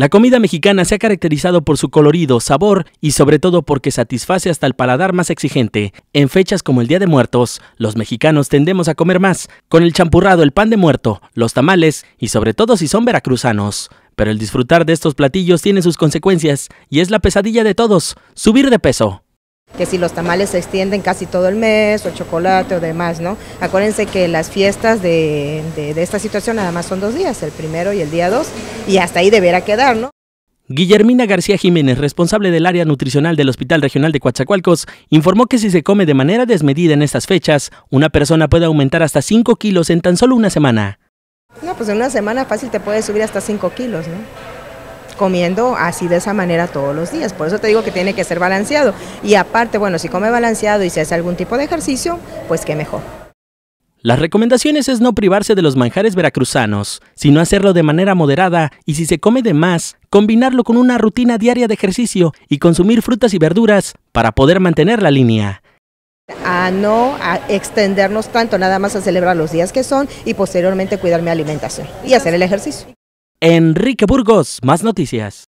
La comida mexicana se ha caracterizado por su colorido, sabor y sobre todo porque satisface hasta el paladar más exigente. En fechas como el Día de Muertos, los mexicanos tendemos a comer más, con el champurrado, el pan de muerto, los tamales y sobre todo si son veracruzanos. Pero el disfrutar de estos platillos tiene sus consecuencias y es la pesadilla de todos, subir de peso que si los tamales se extienden casi todo el mes, o chocolate o demás, ¿no? Acuérdense que las fiestas de, esta situación nada más son dos días, el primero y el día dos, y hasta ahí deberá quedar, ¿no? Guillermina García Jiménez, responsable del área nutricional del Hospital Regional de Coatzacoalcos, informó que si se come de manera desmedida en estas fechas, una persona puede aumentar hasta 5 kilos en tan solo una semana. No, pues en una semana fácil te puedes subir hasta 5 kilos, ¿no? comiendo así de esa manera todos los días. Por eso te digo que tiene que ser balanceado. Y aparte, bueno, si come balanceado y se hace algún tipo de ejercicio, pues qué mejor. Las recomendaciones es no privarse de los manjares veracruzanos, sino hacerlo de manera moderada y si se come de más, combinarlo con una rutina diaria de ejercicio y consumir frutas y verduras para poder mantener la línea a no extendernos tanto, nada más a celebrar los días que son y posteriormente cuidar mi alimentación y hacer el ejercicio. Enrique Burgos, más noticias.